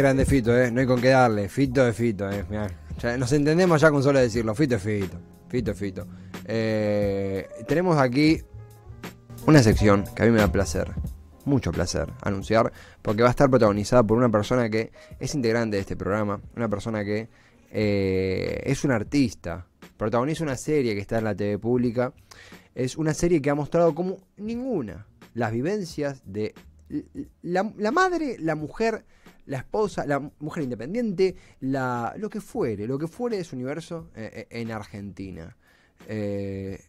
Grande Fito, eh. No hay con qué darle. Fito de Fito, eh. nos entendemos ya con solo decirlo. Fito es Fito. Fito es Fito. Eh, tenemos aquí una sección que a mí me da placer. Mucho placer anunciar. Porque va a estar protagonizada por una persona que es integrante de este programa. Una persona que eh, es un artista. Protagoniza una serie que está en la TV pública. Es una serie que ha mostrado como ninguna las vivencias de la madre, la mujer la esposa, la mujer independiente, la, lo que fuere, lo que fuere de su universo eh, eh, en Argentina. Eh,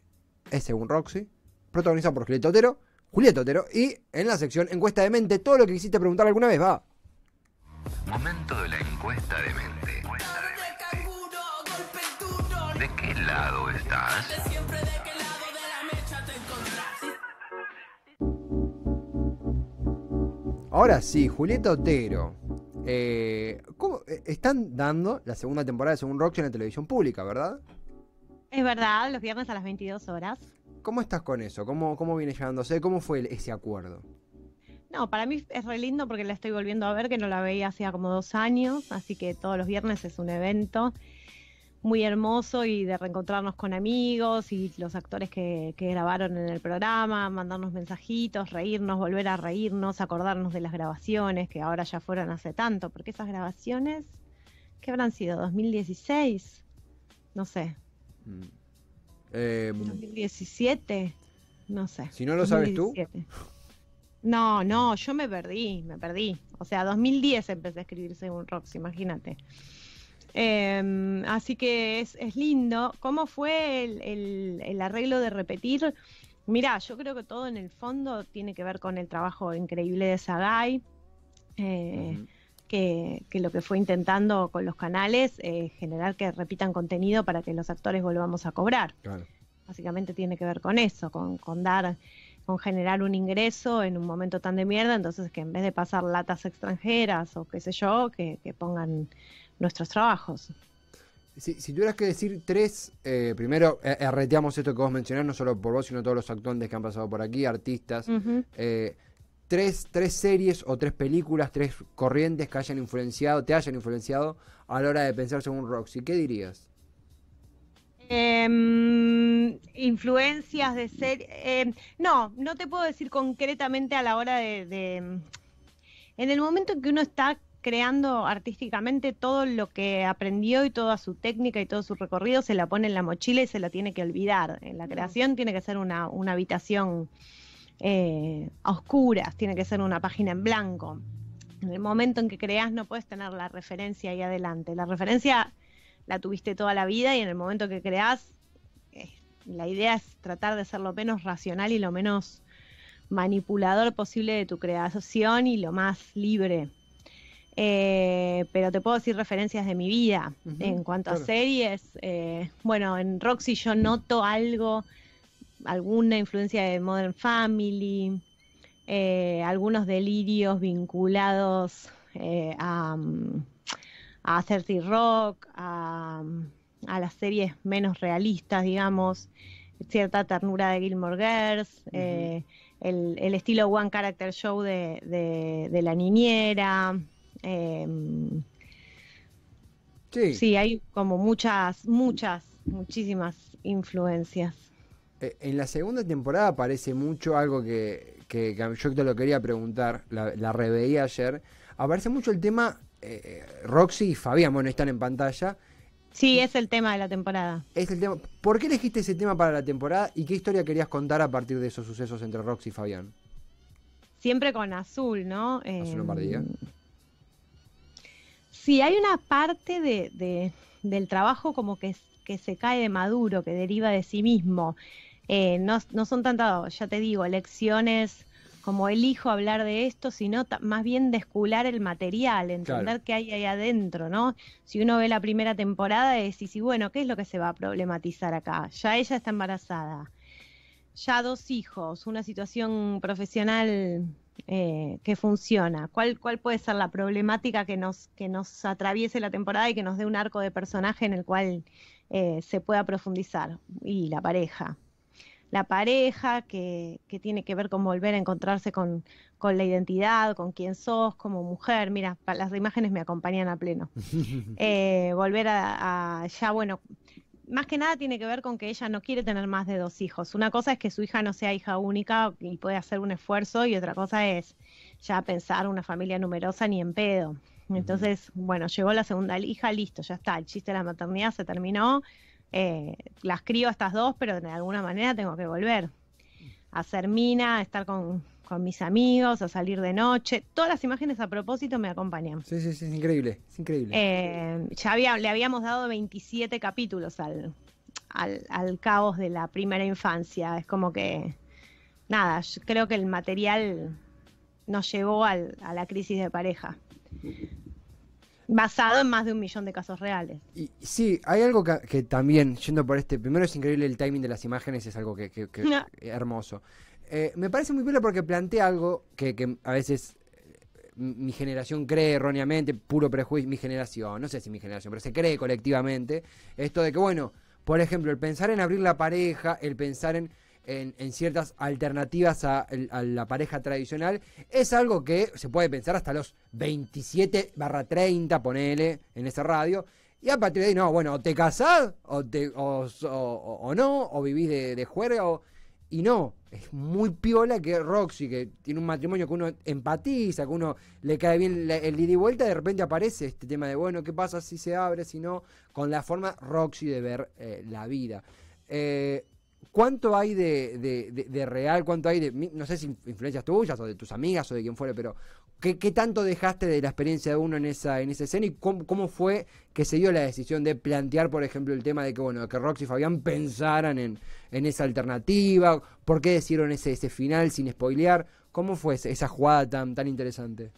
es según Roxy, protagonizado por Julieta Otero, Julieta Otero, y en la sección Encuesta de Mente, todo lo que quisiste preguntar alguna vez, va. Momento de la Encuesta de, mente. ¿De qué lado estás? Ahora sí, Julieta Otero. Eh, ¿cómo, eh, están dando la segunda temporada de Según Rock en la televisión pública, ¿verdad? Es verdad, los viernes a las 22 horas. ¿Cómo estás con eso? ¿Cómo, cómo viene llevándose? ¿Cómo fue ese acuerdo? No, para mí es re lindo porque la estoy volviendo a ver, que no la veía hacía como dos años, así que todos los viernes es un evento muy hermoso y de reencontrarnos con amigos y los actores que, grabaron en el programa, mandarnos mensajitos, reírnos, volver a reírnos, acordarnos de las grabaciones que ahora ya fueron hace tanto, porque esas grabaciones, ¿qué habrán sido? ¿2016? No sé. ¿2017? Mm. Eh, mm. No sé. Si no lo sabes tú. No, no, yo me perdí, me perdí. O sea, 2010 empecé a escribir Según Rocks, imagínate. Em, así que es, lindo. ¿Cómo fue el, arreglo de repetir? Mirá, yo creo que todo en el fondo tiene que ver con el trabajo increíble de Sagai, eh, que, que, lo que fue intentando con los canales, es eh, generar que repitan contenido para que los actores volvamos a cobrar. Básicamente tiene que ver con eso, con, dar, con generar un ingreso en un momento tan de mierda, entonces que en vez de pasar latas extranjeras o qué sé yo, que pongan nuestros trabajos. Si, tuvieras que decir tres, eh, primero, arreteamos eh, eh, esto que vos mencionás, no solo por vos, sino todos los actores que han pasado por aquí, artistas. tres, series o tres películas, tres corrientes que hayan influenciado, te hayan influenciado a la hora de pensar según Roxy. ¿Qué dirías? Em, influencias de serie. Em, no, no te puedo decir concretamente a la hora de, de, En el momento en que uno está creando artísticamente todo lo que aprendió y toda su técnica y todo su recorrido, se la pone en la mochila y se la tiene que olvidar. En la mm. creación tiene que ser una, habitación oscura eh, a tiene que ser una página en blanco. En el momento en que creas no puedes tener la referencia ahí adelante. La referencia la tuviste toda la vida y en el momento que creas, eh, la idea es tratar de ser lo menos racional y lo menos manipulador posible de tu creación y lo más libre eh, pero te puedo decir referencias de mi vida. en cuanto a series, eh, bueno, en Roxy yo noto algo, alguna influencia de Modern Family, eh, algunos delirios vinculados a, a 30 Rock, a, a, las series menos realistas, digamos, cierta ternura de Gilmore Girls. el, estilo One Character Show de, de la niñera, Em, sí. hay como muchas, muchas, muchísimas influencias. Eh, en la segunda temporada aparece mucho algo que, yo te lo quería preguntar, la, reveí ayer. Aparece mucho el tema eh, eh, Roxy y Fabián, bueno, están en pantalla. Sí, es el tema de la temporada. el tema. ¿Por qué elegiste ese tema para la temporada y qué historia querías contar a partir de esos sucesos entre Roxy y Fabián? Siempre con Azul, ¿no? Azul em, Lombardía. Sí, hay una parte de, del trabajo como que, que se cae de maduro, que deriva de sí mismo. Eh, no, son tantas, ya te digo, lecciones como elijo hablar de esto, sino más bien descular el material, entender qué hay ahí adentro, ¿no? Si uno ve la primera temporada, es y bueno, ¿qué es lo que se va a problematizar acá? Ya ella está embarazada, ya dos hijos, una situación profesional eh, que funciona? ¿Cuál, ¿Cuál puede ser la problemática que nos, que nos atraviese la temporada y que nos dé un arco de personaje en el cual eh, se pueda profundizar? Y la pareja. La pareja que, tiene que ver con volver a encontrarse con, con, la identidad, con quién sos como mujer. Mira, las imágenes me acompañan a pleno. Eh, volver a, a, ya, bueno, más que nada tiene que ver con que ella no quiere tener más de dos hijos. Una cosa es que su hija no sea hija única y puede hacer un esfuerzo y otra cosa es ya pensar una familia numerosa ni en pedo. Entonces, bueno, llegó la segunda hija, listo, ya está, el chiste de la maternidad se terminó. Eh, las crío a estas dos, pero de alguna manera tengo que volver a ser mina, estar con, con mis amigos, a salir de noche. Todas las imágenes a propósito me acompañan. Sí, sí, sí, es increíble, es increíble. Eh, ya había, le habíamos dado 27 capítulos al, al, caos de la primera infancia. Es como que, nada, creo que el material nos llevó al, a la crisis de pareja. Basado en más de un millón de casos reales. Y, sí, hay algo que, también, yendo por este, primero es increíble el timing de las imágenes, es algo que, que, hermoso. Eh, me parece muy bueno porque plantea algo que, a veces eh, mi generación cree erróneamente, puro prejuicio, mi generación, no sé si mi generación, pero se cree colectivamente, esto de que, bueno, por ejemplo, el pensar en abrir la pareja, el pensar en, en, ciertas alternativas a, la pareja tradicional, es algo que se puede pensar hasta los 27 barra 30, ponele, en ese radio. Y a partir de ahí, no, bueno, o te casás, o, o, no, o vivís de, de o... Y no, es muy piola que Roxy, que tiene un matrimonio que uno empatiza, que uno le cae bien el ida y vuelta, de repente aparece este tema de, bueno, ¿qué pasa si se abre, si no? Con la forma Roxy de ver eh, la vida. Eh, ¿Cuánto hay de, real? ¿Cuánto hay de, no sé si influencias tuyas o de tus amigas o de quien fuera, pero ¿qué, tanto dejaste de la experiencia de uno en esa, en escena y cómo, fue que se dio la decisión de plantear, por ejemplo, el tema de que, bueno, que Rox y Fabián pensaran en, esa alternativa? ¿Por qué decidieron ese, ese final sin spoilear? ¿Cómo fue esa jugada tan, tan interesante?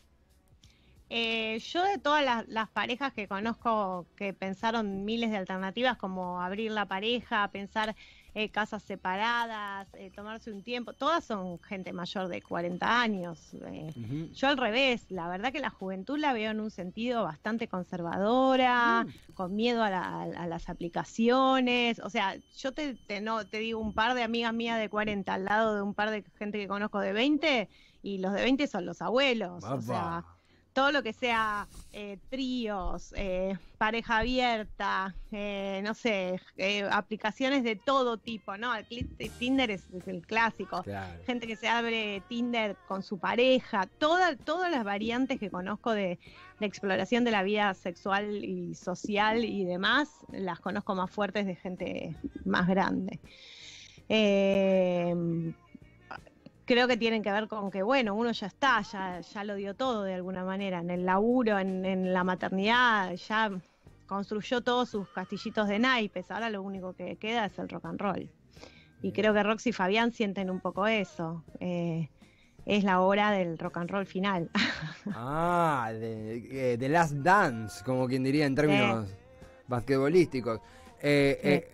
Eh, yo de todas las, parejas que conozco que pensaron miles de alternativas, como abrir la pareja, pensar eh, casas separadas, eh, tomarse un tiempo. Todas son gente mayor de 40 años. Eh. Yo al revés, la verdad que la juventud la veo en un sentido bastante conservadora, mm. con miedo a, las aplicaciones. O sea, yo te, no, te digo un par de amigas mías de 40 al lado de un par de gente que conozco de 20 y los de 20 son los abuelos. O sea, todo lo que sea eh, tríos, eh, pareja abierta, eh, no sé, aplicaciones de todo tipo, ¿no? Tinder es, el clásico. Gente que se abre Tinder con su pareja, toda, todas las variantes que conozco de, de, exploración de la vida sexual y social y demás, las conozco más fuertes de gente más grande creo que tienen que ver con que, bueno, uno ya está, ya, ya lo dio todo de alguna manera, en el laburo, en, la maternidad, ya construyó todos sus castillitos de naipes, ahora lo único que queda es el rock and roll. Y creo que Roxy y Fabián sienten un poco eso. Eh, es la hora del rock and roll final. ah, de, eh, Last Dance, como quien diría en términos basquetbolísticos. Eh,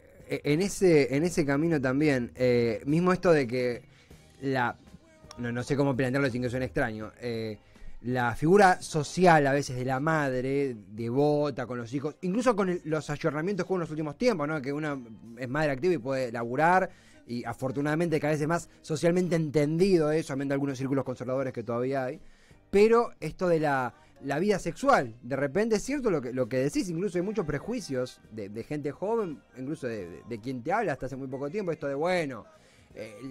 en, ese, en ese camino también, mismo esto de que la. No, no sé cómo plantearlo sin que suene extraño. Eh, la figura social a veces de la madre, devota con los hijos, incluso con los ayornamientos que hubo en los últimos tiempos, ¿no? que una es madre activa y puede laburar, y afortunadamente cada vez es más socialmente entendido eso, menos de algunos círculos conservadores que todavía hay, pero esto de la, vida sexual, de repente es cierto lo que, lo que decís, incluso hay muchos prejuicios de, gente joven, incluso de quien te habla hasta hace muy poco tiempo, esto de, bueno,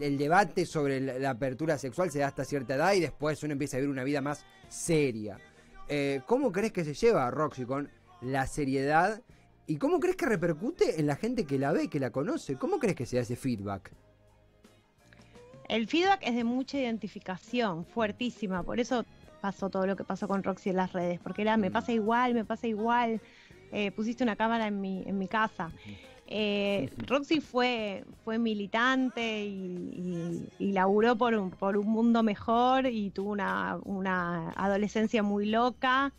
el, debate sobre la, apertura sexual se da hasta cierta edad y después uno empieza a vivir una vida más seria. Eh, ¿Cómo crees que se lleva Roxy con la seriedad? ¿Y cómo crees que repercute en la gente que la ve, que la conoce? ¿Cómo crees que se hace feedback? El feedback es de mucha identificación, fuertísima. Por eso pasó todo lo que pasó con Roxy en las redes, porque era, me mm. pasa igual, me pasa igual, eh, pusiste una cámara en mi, en mi casa. Eh, Roxy fue, fue militante y, laburó por un, por un, mundo mejor y tuvo una, adolescencia muy loca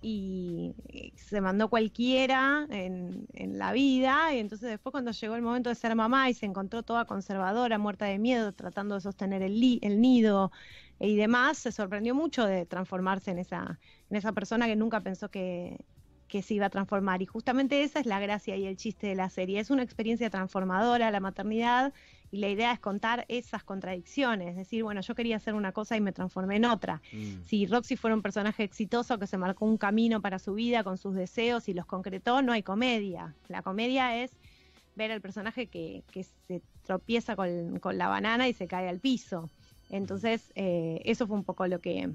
y eh, se mandó cualquiera en, la vida y entonces después cuando llegó el momento de ser mamá y se encontró toda conservadora, muerta de miedo, tratando de sostener el, el nido y demás, se sorprendió mucho de transformarse en esa, en esa persona que nunca pensó que, que se iba a transformar. Y justamente esa es la gracia y el chiste de la serie. Es una experiencia transformadora la maternidad y la idea es contar esas contradicciones. Es decir, bueno, yo quería hacer una cosa y me transformé en otra. Mm. Si Roxy fuera un personaje exitoso que se marcó un camino para su vida con sus deseos y los concretó, no hay comedia. La comedia es ver al personaje que, se tropieza con, la banana y se cae al piso. Entonces, eh, eso fue un poco lo que,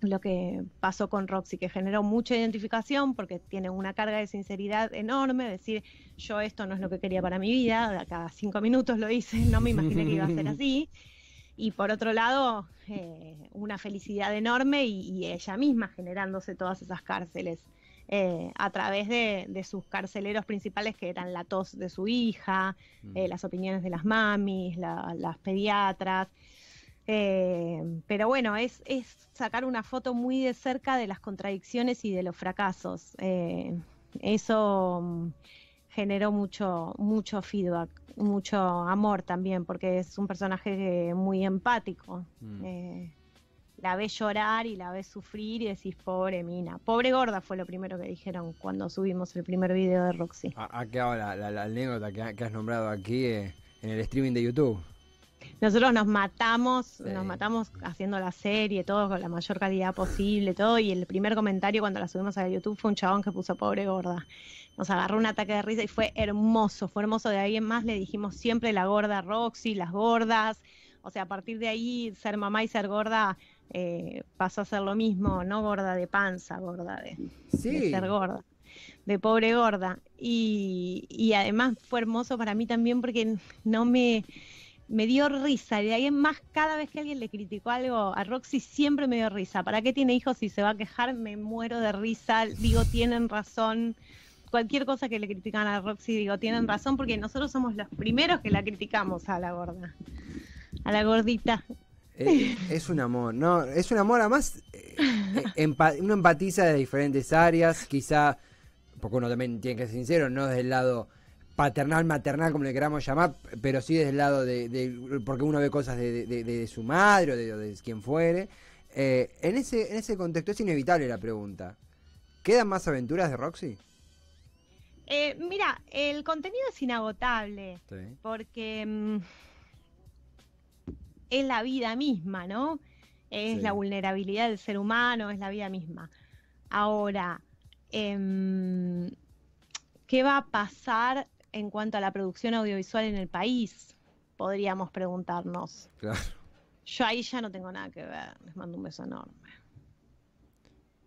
lo que pasó con Roxy, que generó mucha identificación porque tiene una carga de sinceridad enorme, decir yo esto no es lo que quería para mi vida, cada cinco minutos lo hice, no me imaginé que iba a ser así. Y por otro lado, eh, una felicidad enorme y, ella misma generándose todas esas cárceles eh, a través de, sus carceleros principales que eran la tos de su hija, eh, mm. las opiniones de las mamis, las pediatras. Eh, pero bueno, es, sacar una foto muy de cerca de las contradicciones y de los fracasos. Eh, eso mm, generó mucho, mucho feedback, mucho amor también, porque es un personaje muy empático. Mm. Eh, la ves llorar y la ves sufrir y decís, pobre mina, pobre gorda fue lo primero que dijeron cuando subimos el primer video de Roxy. ha ah, ah, quedado la, anécdota que, has nombrado aquí en el streaming de YouTube nosotros nos matamos, nos matamos haciendo la serie, todo con la mayor calidad posible, todo. Y el primer comentario cuando la subimos a YouTube fue un chabón que puso pobre gorda. Nos agarró un ataque de risa y fue hermoso, fue hermoso. De ahí más le dijimos siempre la gorda Roxy, las gordas. O sea, a partir de ahí, ser mamá y ser gorda eh, pasó a ser lo mismo, no gorda de panza, gorda de, sí. ser gorda de pobre gorda. y, además fue hermoso para mí también porque no me, me dio risa. Y de ahí en más, cada vez que alguien le criticó algo a Roxy, siempre me dio risa. ¿Para qué tiene hijos si se va a quejar? Me muero de risa. Digo, tienen razón. Cualquier cosa que le critican a Roxy, digo, tienen razón, porque nosotros somos los primeros que la criticamos a la gorda. A la gordita. Eh, es un amor, no, es un amor. Además, eh, eh, uno empatiza de diferentes áreas. Quizá, porque uno también tiene que ser sincero, no del lado paternal, maternal, como le queramos llamar, pero sí desde el lado de, porque uno ve cosas de, su madre o de, quien fuere. Eh, en, ese, en ese contexto es inevitable la pregunta. ¿Quedan más aventuras de Roxy? Eh, mira, el contenido es inagotable, porque mm, es la vida misma, ¿no? Es la vulnerabilidad del ser humano, es la vida misma. Ahora, em, ¿qué va a pasar en cuanto a la producción audiovisual en el país? Podríamos preguntarnos. Claro. Yo ahí ya no tengo nada que ver. Les mando un beso enorme.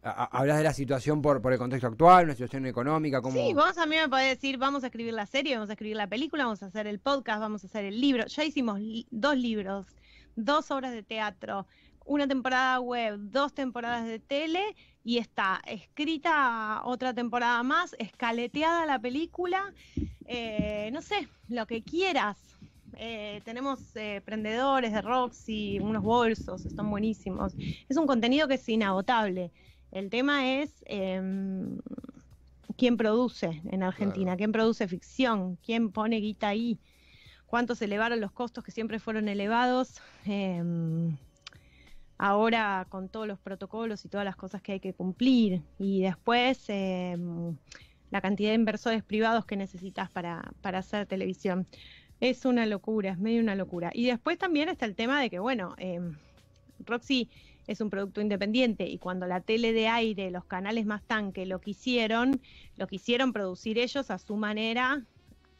Hablas de la situación por, el contexto actual, una situación económica, como... Sí, vos a mí me podés decir, vamos a escribir la serie, vamos a escribir la película, vamos a hacer el podcast, vamos a hacer el libro. Ya hicimos dos libros, dos obras de teatro, una temporada web, dos temporadas de tele y está escrita otra temporada más, escaleteada la película eh, no sé, lo que quieras. Eh, tenemos eh, prendedores de Roxy, unos bolsos, están buenísimos. Es un contenido que es inagotable. El tema es em, quién produce en Argentina, quién produce ficción, quién pone guita ahí, cuántos elevaron los costos que siempre fueron elevados. Em, ahora con todos los protocolos y todas las cosas que hay que cumplir. Y después em, la cantidad de inversores privados que necesitas para, para hacer televisión. Es una locura, es medio una locura. Y después también está el tema de que, bueno, em, Roxy es un producto independiente y cuando la tele de aire, los canales más tanque lo quisieron, lo quisieron producir ellos a su manera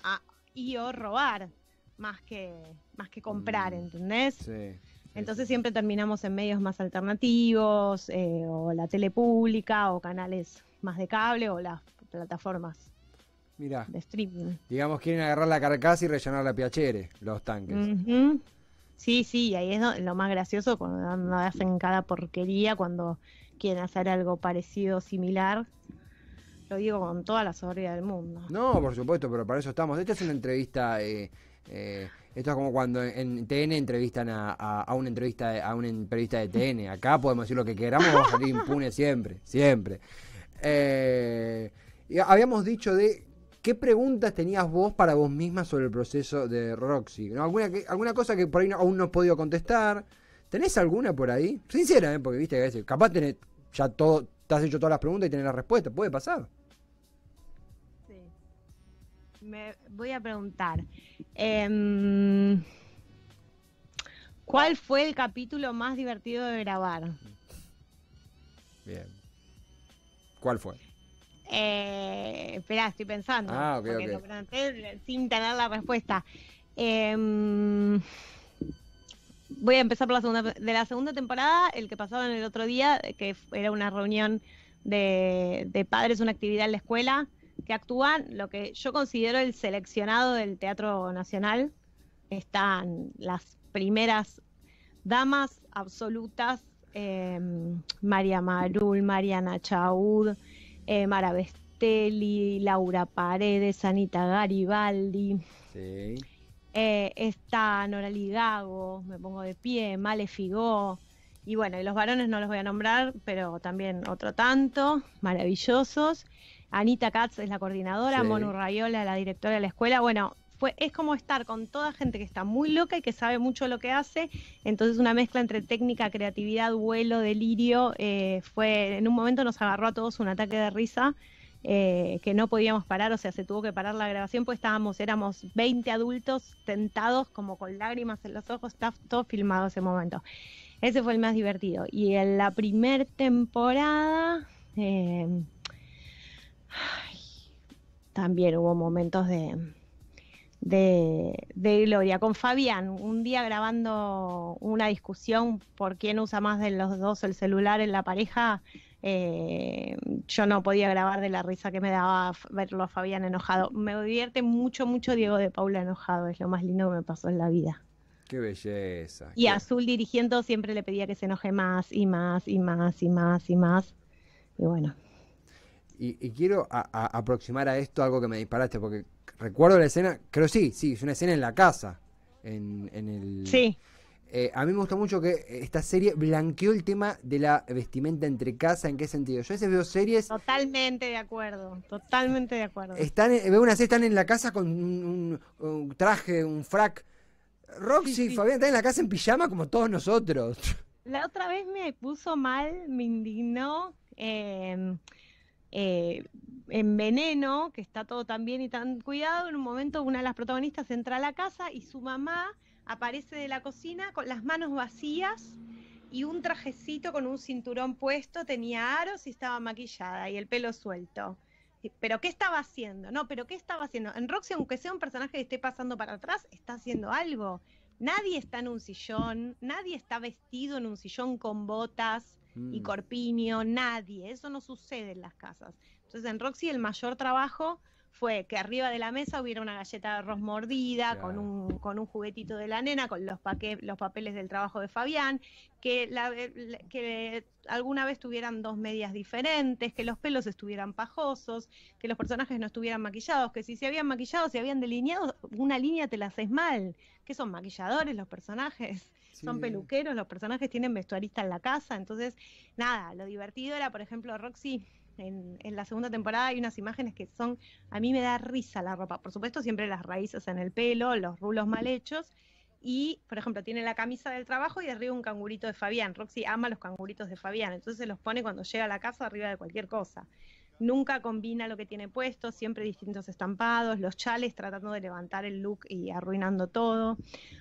a, y o robar más que, más que comprar, mm, ¿entendés? Entonces siempre terminamos en medios más alternativos, eh, o la tele pública, o canales más de cable, o las plataformas mira, de streaming. Digamos, quieren agarrar la carcasa y rellenar la piachere, los tanques. Sí, sí, ahí es lo más gracioso cuando hacen cada porquería, cuando quieren hacer algo parecido, similar. Lo digo con toda la soberbia del mundo. No, por supuesto, pero para eso estamos. Esta es una entrevista... Eh, eh, esto es como cuando en TN entrevistan a, una entrevista de, a una entrevista de TN. Acá podemos decir lo que queramos, vamos a salir impune siempre, siempre. Eh, habíamos dicho de qué preguntas tenías vos para vos misma sobre el proceso de Roxy. ¿Alguna, alguna cosa que por ahí aún no has podido contestar. ¿Tenés alguna por ahí? Sincera, ¿eh? porque viste que veces, capaz tenés, ya todo, te has hecho todas las preguntas y tenés la respuesta. Puede pasar. Sí. Me voy a preguntar. Em, ¿Cuál fue el capítulo más divertido de grabar? Bien. ¿Cuál fue? Eh, esperá, estoy pensando. Ah, sin tener la respuesta. Em, voy a empezar por la segunda. De la segunda temporada, el que pasaba en el otro día, que era una reunión de, padres, una actividad en la escuela, que actúan lo que yo considero el seleccionado del Teatro Nacional. Están las primeras damas absolutas, em, María Marul, Mariana Chaud, eh, Mara Bestelli, Laura Paredes, Anita Garibaldi. Sí. Eh, está Nora Ligago, me pongo de pie, Male Figó. Y bueno, y los varones no los voy a nombrar, pero también otro tanto, maravillosos. Anita Katz es la coordinadora, Monu Rayola, la directora de la escuela. Bueno, es como estar con toda gente que está muy loca y que sabe mucho lo que hace. Entonces una mezcla entre técnica, creatividad, vuelo, delirio. Eh, fue, en un momento nos agarró a todos un ataque de risa. Eh, que no podíamos parar, o sea, se tuvo que parar la grabación, pues estábamos, éramos 20 adultos tentados, como con lágrimas en los ojos, está todo filmado ese momento. Ese fue el más divertido. Y en la primer temporada, eh, también hubo momentos de, de, Gloria, con Fabián, un día grabando una discusión por quién usa más de los dos el celular en la pareja, eh, yo no podía grabar de la risa que me daba verlo a Fabián enojado. Me divierte mucho, mucho Diego de Paula enojado, es lo más lindo que me pasó en la vida. Qué belleza. Y Azul dirigiendo siempre le pedía que se enoje más y más y más y más y más. Y bueno. Y, quiero aproximar a esto algo que me disparaste, porque recuerdo la escena, creo sí, sí, es una escena en la casa. En, el... Sí. Eh, a mí me gustó mucho que esta serie blanqueó el tema de la vestimenta entre casa, ¿en qué sentido? Yo a veces veo series... Totalmente de acuerdo, totalmente de acuerdo. Están, eh, veo una serie, están en la casa con un, traje, un frac. Roxy, Fabián, están en la casa en pijama como todos nosotros. La otra vez me puso mal, me indignó. eh, eh en Veneno, que está todo tan bien y tan cuidado, en un momento una de las protagonistas entra a la casa y su mamá aparece de la cocina con las manos vacías y un trajecito con un cinturón puesto, tenía aros y estaba maquillada y el pelo suelto. ¿Pero qué estaba haciendo? No, pero ¿qué estaba haciendo? En Roxy, aunque sea un personaje que esté pasando para atrás, está haciendo algo. Nadie está en un sillón, nadie está vestido en un sillón con botas y mm. corpiño, nadie. Eso no sucede en las casas. Entonces en Roxy el mayor trabajo fue que arriba de la mesa hubiera una galleta de arroz mordida con, un, con un juguetito de la nena, con los, los papeles del trabajo de Fabián, que, eh, que alguna vez tuvieran dos medias diferentes, que los pelos estuvieran pajosos, que los personajes no estuvieran maquillados, que si se habían maquillado, se si habían delineado, una línea te la haces mal. que son maquilladores los personajes? Son peluqueros, los personajes tienen vestuaristas en la casa, entonces, nada, lo divertido era, por ejemplo, Roxy en, la segunda temporada hay unas imágenes que son, a mí me da risa la ropa, por supuesto siempre las raíces en el pelo, los rulos mal hechos, y por ejemplo tiene la camisa del trabajo y arriba un cangurito de Fabián, Roxy ama los canguritos de Fabián, entonces se los pone cuando llega a la casa arriba de cualquier cosa. Nunca combina lo que tiene puesto, siempre distintos estampados, los chales tratando de levantar el look y arruinando todo.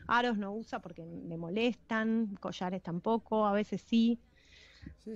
Aros no usa porque le molestan, collares tampoco, a veces sí,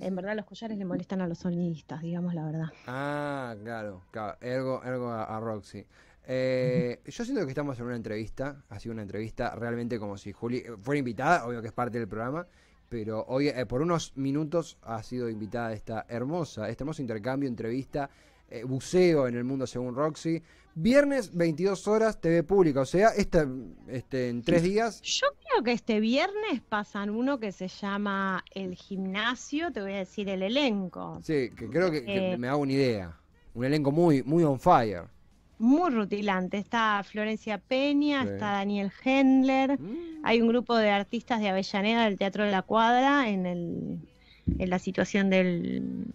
en verdad los collares le molestan a los sonidistas, digamos la verdad. Ah, claro, claro. Ergo, a, Roxy. Eh, yo siento que estamos en una entrevista, ha sido una entrevista realmente como si Juli fuera invitada, obvio que es parte del programa, pero hoy eh, por unos minutos ha sido invitada esta hermosa, este hermoso intercambio, entrevista, eh, buceo en el mundo según Roxy. Viernes, 22 horas, TV pública. O sea, este, este, en tres días. Yo creo que este viernes pasan uno que se llama El Gimnasio, te voy a decir el elenco. Sí, que creo que, eh, me hago una idea. Un elenco muy, muy on fire. Muy rutilante. Está Florencia Peña, está Daniel Hendler. Mm. Hay un grupo de artistas de Avellaneda del Teatro de la Cuadra en, el, en la situación del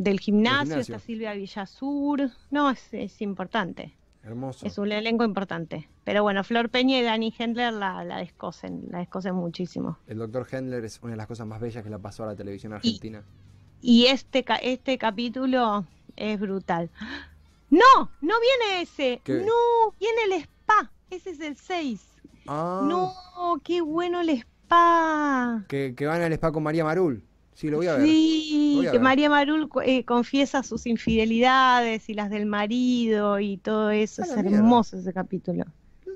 del gimnasio, está Silvia Villasur. No, es, importante. Hermoso. Es un elenco importante. Pero bueno, Flor Peña y Dani Hendler la, la descosen, la descosen muchísimo. El doctor Hendler es una de las cosas más bellas que la pasó a la televisión argentina. Y, este, este capítulo es brutal. No, no viene ese. No, viene el spa. Ese es el 6. Ah. No, qué bueno el spa. Que, que van al spa con María Marul. Sí, lo voy a ver. Sí, que María Marul eh, confiesa sus infidelidades y las del marido y todo eso. Es hermoso ese capítulo.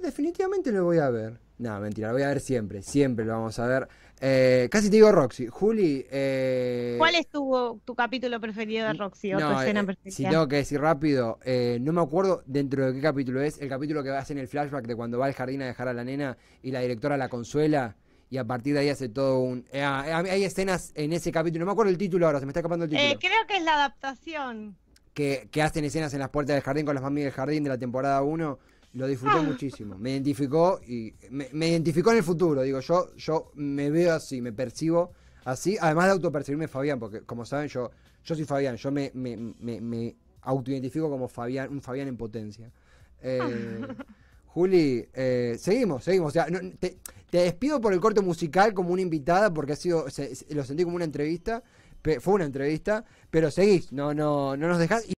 Definitivamente lo voy a ver. No, mentira, lo voy a ver siempre. Siempre lo vamos a ver. Eh, casi te digo Roxy. Juli. Eh, ¿Cuál es tu, capítulo preferido de Roxy o no, escena Si tengo que decir rápido, no me acuerdo dentro de qué capítulo es. El capítulo que vas en el flashback de cuando va al jardín a dejar a la nena y la directora la consuela y a partir de ahí hace todo un... Eh, ah, hay escenas en ese capítulo, no me acuerdo el título ahora, se me está escapando el eh, título. creo que es la adaptación. Que, hacen escenas en las puertas del jardín con las mamis del jardín de la temporada 1. Lo disfrutó ah. muchísimo. Me identificó y me, identificó en el futuro. Digo, yo, yo me veo así, me percibo así. Además de autopercibirme Fabián, porque como saben, yo, yo soy Fabián. Yo me, me, me, me autoidentifico como Fabián, un Fabián en potencia. Eh, Juli, eh, seguimos, seguimos. O sea, te, despido por el corte musical como una invitada porque ha sido, lo sentí como una entrevista, fue una entrevista, pero seguís, no, no, no nos dejás.